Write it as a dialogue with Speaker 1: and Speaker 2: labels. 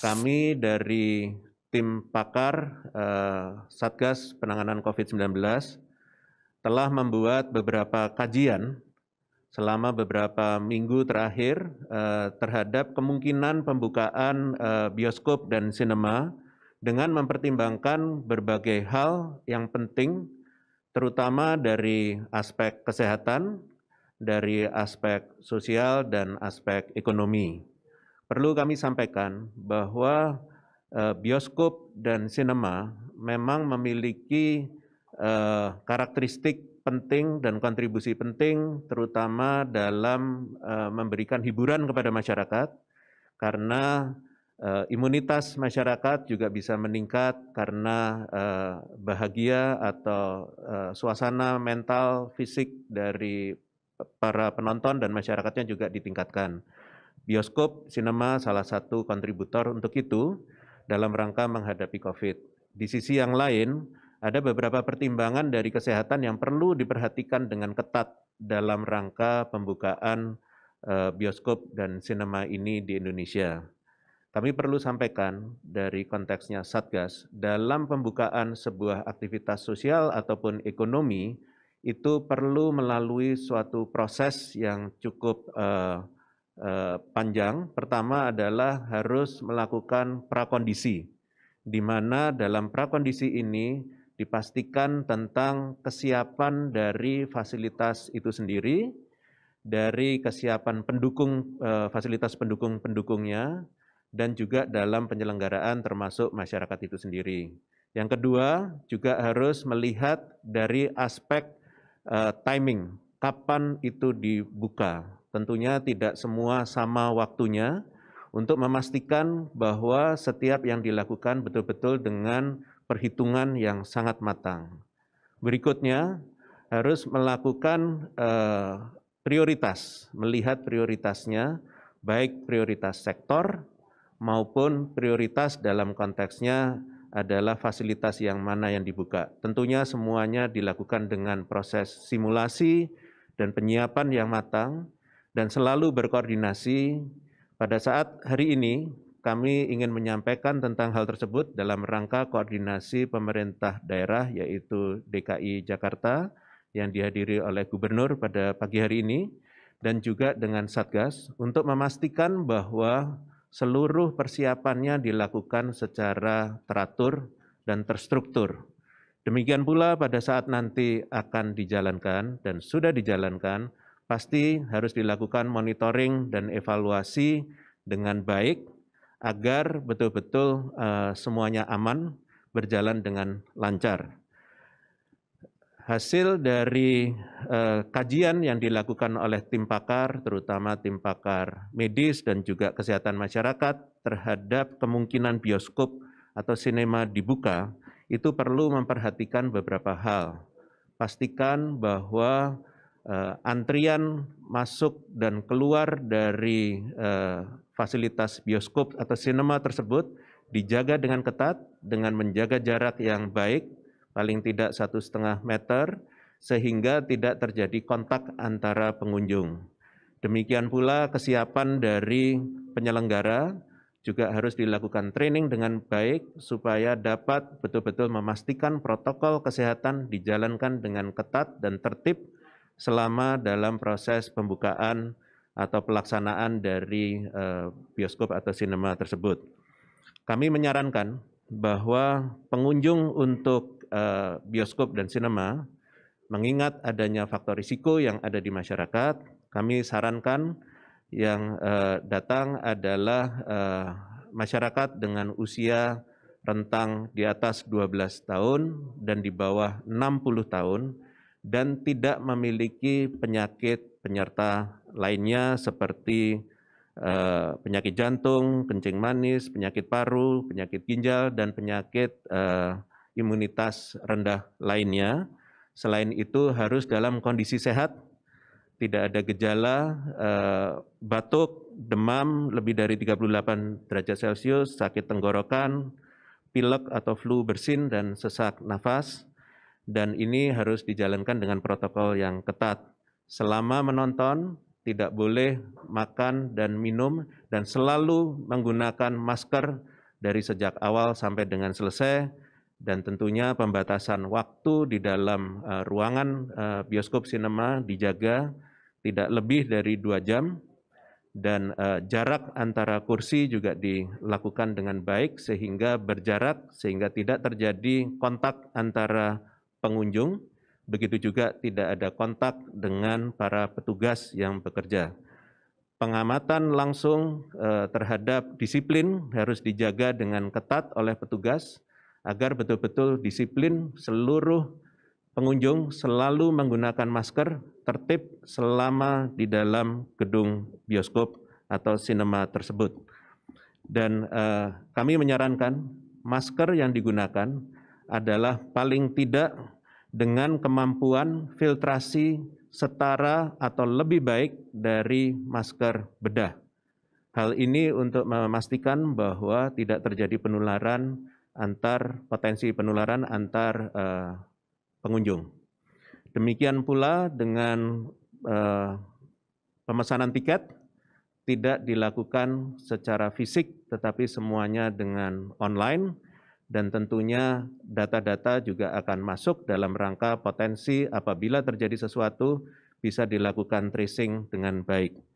Speaker 1: kami dari tim pakar eh, Satgas Penanganan COVID-19 telah membuat beberapa kajian selama beberapa minggu terakhir eh, terhadap kemungkinan pembukaan eh, bioskop dan sinema dengan mempertimbangkan berbagai hal yang penting terutama dari aspek kesehatan, dari aspek sosial dan aspek ekonomi. Perlu kami sampaikan bahwa eh, bioskop dan sinema memang memiliki eh, karakteristik penting dan kontribusi penting terutama dalam eh, memberikan hiburan kepada masyarakat karena imunitas masyarakat juga bisa meningkat karena bahagia atau suasana mental fisik dari para penonton dan masyarakatnya juga ditingkatkan. Bioskop, sinema salah satu kontributor untuk itu dalam rangka menghadapi COVID. Di sisi yang lain, ada beberapa pertimbangan dari kesehatan yang perlu diperhatikan dengan ketat dalam rangka pembukaan eh, bioskop dan sinema ini di Indonesia. Kami perlu sampaikan dari konteksnya Satgas, dalam pembukaan sebuah aktivitas sosial ataupun ekonomi, itu perlu melalui suatu proses yang cukup uh, Eh, panjang. Pertama adalah harus melakukan prakondisi, di mana dalam prakondisi ini dipastikan tentang kesiapan dari fasilitas itu sendiri, dari kesiapan pendukung eh, fasilitas pendukung-pendukungnya, dan juga dalam penyelenggaraan termasuk masyarakat itu sendiri. Yang kedua juga harus melihat dari aspek eh, timing, kapan itu dibuka Tentunya tidak semua sama waktunya untuk memastikan bahwa setiap yang dilakukan betul-betul dengan perhitungan yang sangat matang. Berikutnya harus melakukan eh, prioritas, melihat prioritasnya baik prioritas sektor maupun prioritas dalam konteksnya adalah fasilitas yang mana yang dibuka. Tentunya semuanya dilakukan dengan proses simulasi dan penyiapan yang matang dan selalu berkoordinasi. Pada saat hari ini, kami ingin menyampaikan tentang hal tersebut dalam rangka koordinasi pemerintah daerah, yaitu DKI Jakarta, yang dihadiri oleh Gubernur pada pagi hari ini, dan juga dengan Satgas, untuk memastikan bahwa seluruh persiapannya dilakukan secara teratur dan terstruktur. Demikian pula pada saat nanti akan dijalankan dan sudah dijalankan, pasti harus dilakukan monitoring dan evaluasi dengan baik agar betul-betul uh, semuanya aman berjalan dengan lancar. Hasil dari uh, kajian yang dilakukan oleh tim pakar, terutama tim pakar medis dan juga kesehatan masyarakat terhadap kemungkinan bioskop atau sinema dibuka, itu perlu memperhatikan beberapa hal. Pastikan bahwa uh, antrian masuk dan keluar dari uh, fasilitas bioskop atau sinema tersebut dijaga dengan ketat dengan menjaga jarak yang baik paling tidak satu setengah meter sehingga tidak terjadi kontak antara pengunjung. Demikian pula kesiapan dari penyelenggara juga harus dilakukan training dengan baik supaya dapat betul-betul memastikan protokol kesehatan dijalankan dengan ketat dan tertib selama dalam proses pembukaan atau pelaksanaan dari eh, bioskop atau sinema tersebut. Kami menyarankan bahwa pengunjung untuk eh, bioskop dan sinema mengingat adanya faktor risiko yang ada di masyarakat, kami sarankan yang eh, datang adalah masyarakat dengan usia rentang di atas 12 tahun dan di bawah 60 tahun dan tidak memiliki penyakit penyerta lainnya seperti eh, penyakit jantung, kencing manis, penyakit paru, penyakit ginjal, dan penyakit eh, imunitas rendah lainnya. Selain itu harus dalam kondisi sehat, tidak ada gejala eh, batuk, demam lebih dari 38 derajat Celcius, sakit tenggorokan, pilek atau flu bersin dan sesak nafas dan ini harus dijalankan dengan protokol yang ketat. Selama menonton, tidak boleh makan dan minum, dan selalu menggunakan masker dari sejak awal sampai dengan selesai, dan tentunya pembatasan waktu di dalam uh, ruangan uh, bioskop sinema dijaga tidak lebih dari dua jam, dan uh, jarak antara kursi juga dilakukan dengan baik sehingga berjarak, sehingga tidak terjadi kontak antara pengunjung, begitu juga tidak ada kontak dengan para petugas yang bekerja. Pengamatan langsung eh, terhadap disiplin harus dijaga dengan ketat oleh petugas agar betul-betul disiplin seluruh pengunjung selalu menggunakan masker tertib selama di dalam gedung bioskop atau sinema tersebut. Dan eh, kami menyarankan masker yang digunakan adalah paling tidak dengan kemampuan filtrasi setara atau lebih baik dari masker bedah. Hal ini untuk memastikan bahwa tidak terjadi penularan antar potensi penularan antar uh, pengunjung. Demikian pula dengan uh, pemesanan tiket tidak dilakukan secara fisik tetapi semuanya dengan online dan tentunya data-data juga akan masuk dalam rangka potensi apabila terjadi sesuatu bisa dilakukan tracing dengan baik.